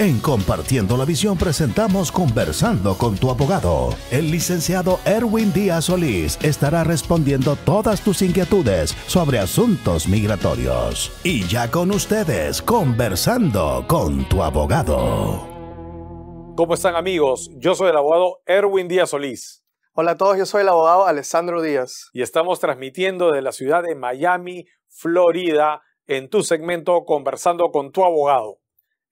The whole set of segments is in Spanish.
En Compartiendo la Visión presentamos Conversando con tu abogado. El licenciado Erwin Díaz Solís estará respondiendo todas tus inquietudes sobre asuntos migratorios. Y ya con ustedes, Conversando con tu abogado. ¿Cómo están amigos? Yo soy el abogado Erwin Díaz Solís. Hola a todos, yo soy el abogado Alessandro Díaz. Y estamos transmitiendo desde la ciudad de Miami, Florida, en tu segmento Conversando con tu abogado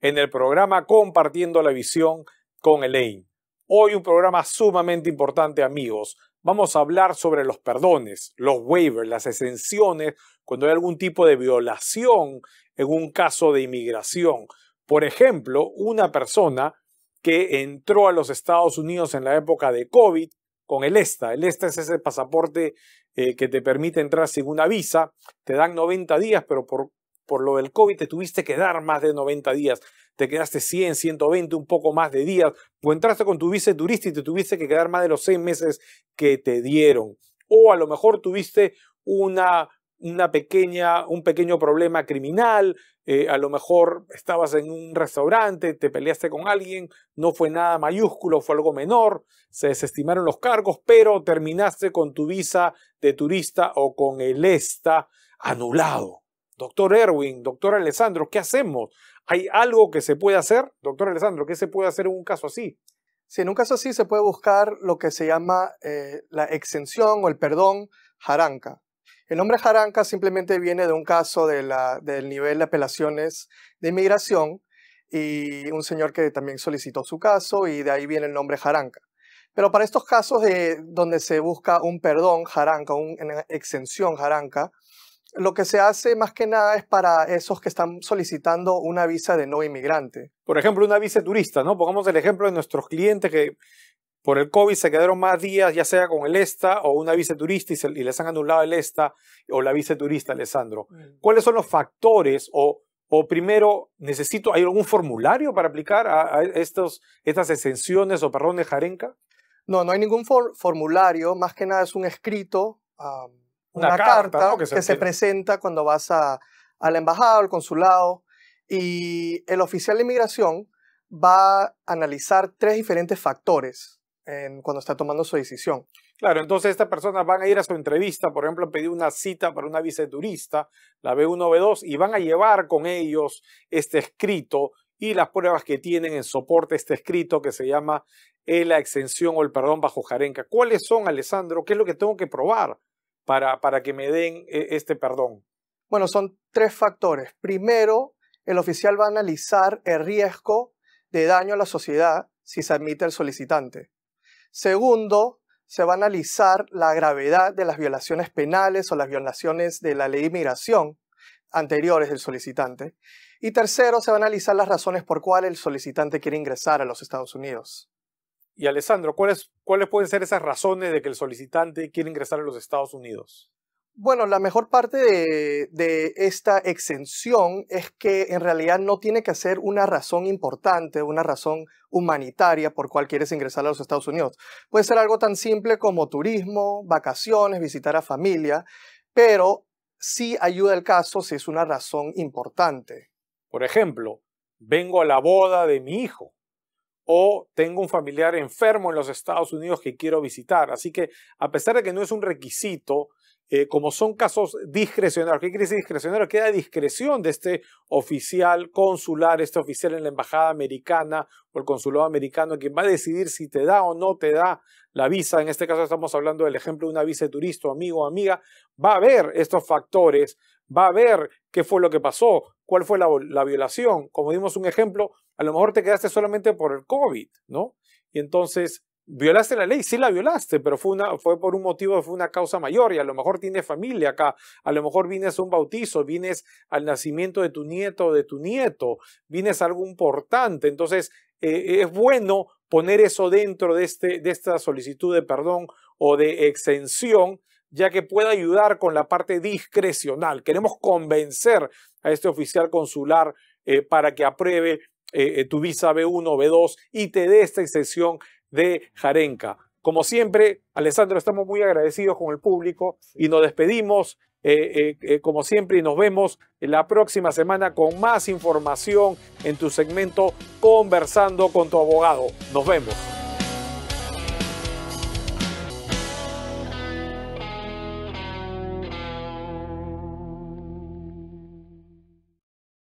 en el programa Compartiendo la Visión con Elaine. Hoy un programa sumamente importante, amigos. Vamos a hablar sobre los perdones, los waivers, las exenciones cuando hay algún tipo de violación en un caso de inmigración. Por ejemplo, una persona que entró a los Estados Unidos en la época de COVID con el ESTA. El ESTA es ese pasaporte eh, que te permite entrar sin una visa. Te dan 90 días, pero por por lo del COVID te tuviste que dar más de 90 días, te quedaste 100, 120, un poco más de días, o entraste con tu visa turista y te tuviste que quedar más de los seis meses que te dieron, o a lo mejor tuviste una, pequeña, un pequeño problema criminal, eh, a lo mejor estabas en un restaurante, te peleaste con alguien, no fue nada mayúsculo, fue algo menor, se desestimaron los cargos, pero terminaste con tu visa de turista o con el ESTA anulado. Doctor Erwin, doctor Alessandro, ¿qué hacemos? ¿Hay algo que se puede hacer? Doctor Alessandro, ¿qué se puede hacer en un caso así? Sí, en un caso así se puede buscar lo que se llama eh, la exención o el perdón jaranca. El nombre jaranca simplemente viene de un caso del nivel de apelaciones de inmigración y un señor que también solicitó su caso y de ahí viene el nombre jaranca. Pero para estos casos donde se busca un perdón jaranca, una exención jaranca, lo que se hace más que nada es para esos que están solicitando una visa de no inmigrante. Por ejemplo, una visa turista, ¿no? Pongamos el ejemplo de nuestros clientes que por el COVID se quedaron más días, ya sea con el ESTA o una visa turista y, les han anulado el ESTA o la visa turista, Alessandro. Mm. ¿Cuáles son los factores o, o primero, necesito, ¿hay algún formulario para aplicar a, estas exenciones o de jarenca? No, no hay ningún formulario, más que nada es un escrito una, carta, que, se, presenta cuando vas a, embajado, la embajada al consulado y el oficial de inmigración va a analizar tres diferentes factores cuando está tomando su decisión. Claro, entonces estas personas van a ir a su entrevista, por ejemplo, a pedir una cita para una visa turista, la B1B2, y van a llevar con ellos este escrito y las pruebas que tienen en soporte este escrito que se llama e la exención o el perdón bajo Jarenca. ¿Cuáles son, Alessandro? ¿Qué es lo que tengo que probar para, que me den eh, este perdón? Bueno, son tres factores. Primero, el oficial va a analizar el riesgo de daño a la sociedad si se admite el solicitante. Segundo, se va a analizar la gravedad de las violaciones penales o las violaciones de la ley de inmigración anteriores del solicitante. Y tercero, se va a analizar las razones por cuáles el solicitante quiere ingresar a los Estados Unidos. Y Alessandro, ¿cuáles, pueden ser esas razones de que el solicitante quiere ingresar a los Estados Unidos? Bueno, la mejor parte de, esta exención es que en realidad no tiene que ser una razón importante, una razón humanitaria por cual quieres ingresar a los Estados Unidos. Puede ser algo tan simple como turismo, vacaciones, visitar a familia, pero sí ayuda el caso si es una razón importante. Por ejemplo, vengo a la boda de mi hijo o tengo un familiar enfermo en los Estados Unidos que quiero visitar. Así que a pesar de que no es un requisito, eh, como son casos discrecionarios, ¿qué quiere decir discrecionario? Queda discreción de este oficial consular, este oficial en la embajada americana o el consulado americano, quien va a decidir si te da o no te da la visa. En este caso estamos hablando del ejemplo de una visa de turista, amigo o amiga. Va a ver estos factores, va a ver qué fue lo que pasó, cuál fue la, la, violación. Como dimos un ejemplo, a lo mejor te quedaste solamente por el COVID, ¿no? Y entonces violaste la ley, sí la violaste, pero fue, una, fue por un motivo, fue una causa mayor y a lo mejor tienes familia acá, a lo mejor vienes a un bautizo, vienes al nacimiento de tu nieto o de tu nieto, vienes a algo importante. Entonces, eh, es bueno poner eso dentro de, este, de esta solicitud de perdón o de exención ya que puede ayudar con la parte discrecional. Queremos convencer a este oficial consular eh, para que apruebe eh, tu visa B1 o B2 y te dé esta exención de Jarenca. Como siempre, Alessandro, estamos muy agradecidos con el público y nos despedimos, eh, eh, eh, como siempre, y nos vemos la próxima semana con más información en tu segmento Conversando con tu abogado. Nos vemos.